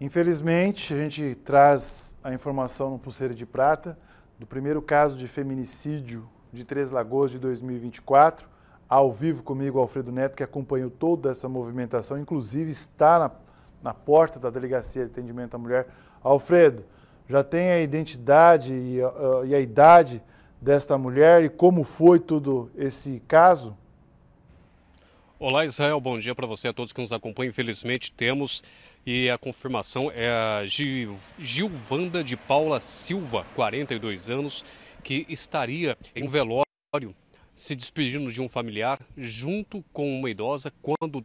Infelizmente, a gente traz a informação no Pulseira de Prata do primeiro caso de feminicídio de Três Lagoas de 2024. Ao vivo comigo, Alfredo Neto, que acompanhou toda essa movimentação, inclusive está na, na porta da Delegacia de Atendimento à Mulher. Alfredo, já tem a identidade e a, e a idade desta mulher e como foi todo esse caso? Olá, Israel. Bom dia para você, a todos que nos acompanham. Infelizmente, temos e a confirmação é a Gilvanda de Paula Silva, 42 anos, que estaria em um velório se despedindo de um familiar junto com uma idosa quando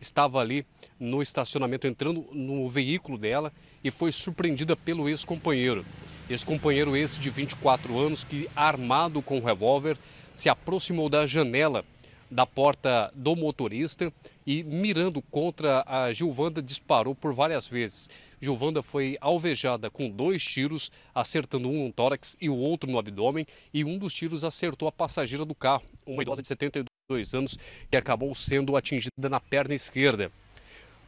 estava ali no estacionamento entrando no veículo dela e foi surpreendida pelo ex-companheiro. Ex-companheiro esse de 24 anos que armado com um revólver se aproximou da janela da porta do motorista e, mirando contra a Gilvanda, disparou por várias vezes. Gilvanda foi alvejada com dois tiros, acertando um no tórax e o outro no abdômen, e um dos tiros acertou a passageira do carro, uma idosa de 72 anos, que acabou sendo atingida na perna esquerda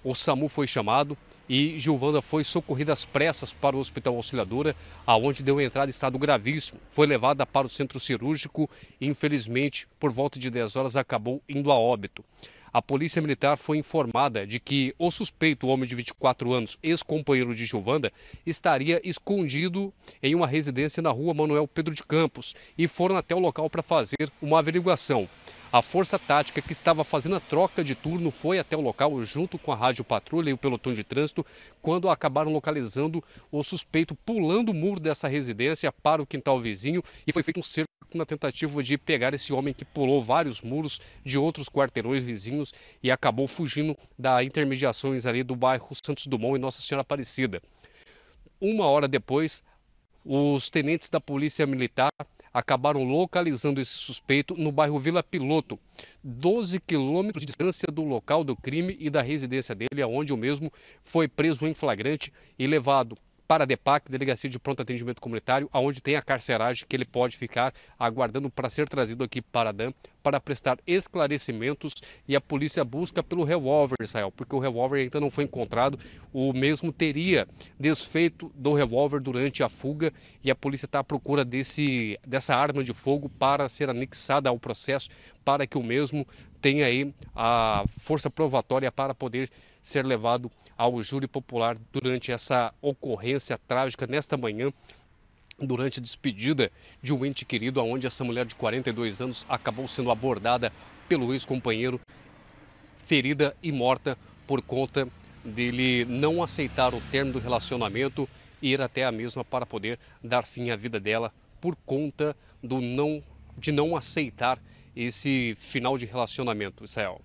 o SAMU foi chamado e Gilvanda foi socorrida às pressas para o Hospital Auxiliadora, aonde deu entrada em estado gravíssimo. Foi levada para o centro cirúrgico e, infelizmente, por volta de 10 horas, acabou indo a óbito. A Polícia Militar foi informada de que o suspeito, o homem de 24 anos, ex-companheiro de Gilvanda, estaria escondido em uma residência na rua Manuel Pedro de Campos e foram até o local para fazer uma averiguação. A força tática que estava fazendo a troca de turno foi até o local junto com a rádio patrulha e o pelotão de trânsito quando acabaram localizando o suspeito pulando o muro dessa residência para o quintal vizinho e foi feito um cerco na tentativa de pegar esse homem que pulou vários muros de outros quarteirões vizinhos e acabou fugindo da intermediações ali do bairro Santos Dumont e Nossa Senhora Aparecida. Uma hora depois, os tenentes da Polícia Militar acabaram localizando esse suspeito no bairro Vila Piloto, 12 quilômetros de distância do local do crime e da residência dele, onde o mesmo foi preso em flagrante e levado para a DEPAC, Delegacia de Pronto Atendimento Comunitário, aonde tem a carceragem que ele pode ficar aguardando para ser trazido aqui para a DAM para prestar esclarecimentos e a polícia busca pelo revólver, Israel, porque o revólver ainda não foi encontrado. O mesmo teria desfeito do revólver durante a fuga e a polícia está à procura desse, dessa arma de fogo para ser anexada ao processo para que o mesmo tem aí a força provatória para poder ser levado ao júri popular durante essa ocorrência trágica nesta manhã durante a despedida de um ente querido, onde essa mulher de 42 anos acabou sendo abordada pelo ex-companheiro, ferida e morta por conta dele não aceitar o termo do relacionamento e ir até a mesma para poder dar fim à vida dela por conta do não de não aceitar esse final de relacionamento, Israel?